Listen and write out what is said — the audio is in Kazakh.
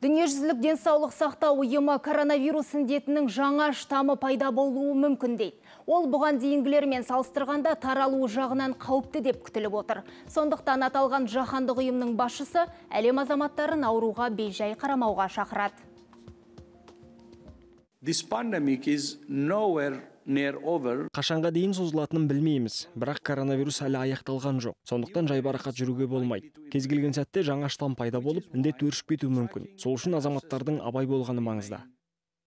Дүниежүзілік денсаулық сақтау ұйымы коронавирус індетінің жаңа штамы пайда болуы мүмкін дейді. Ол бұған дейінгілермен салыстырғанда таралуы жағынан қауіпті деп күтіліп отыр. Сондықтан аталған жаһандық ұйымның басшысы әлем азаматтарын ауруға бейжай қарамауға шақырады. This pandemic is nowhere near over. Қашанға дейін созылатынын білмейміз, бірақ коронавирус әлі аяқталған жоқ. Сондықтан жайбарақат жүруге болмайды. Кез келген сәтте жаңа штамм пайда болып, індет өршіп кетуі мүмкін. Сол үшін азаматтардың абай болғаны маңызды.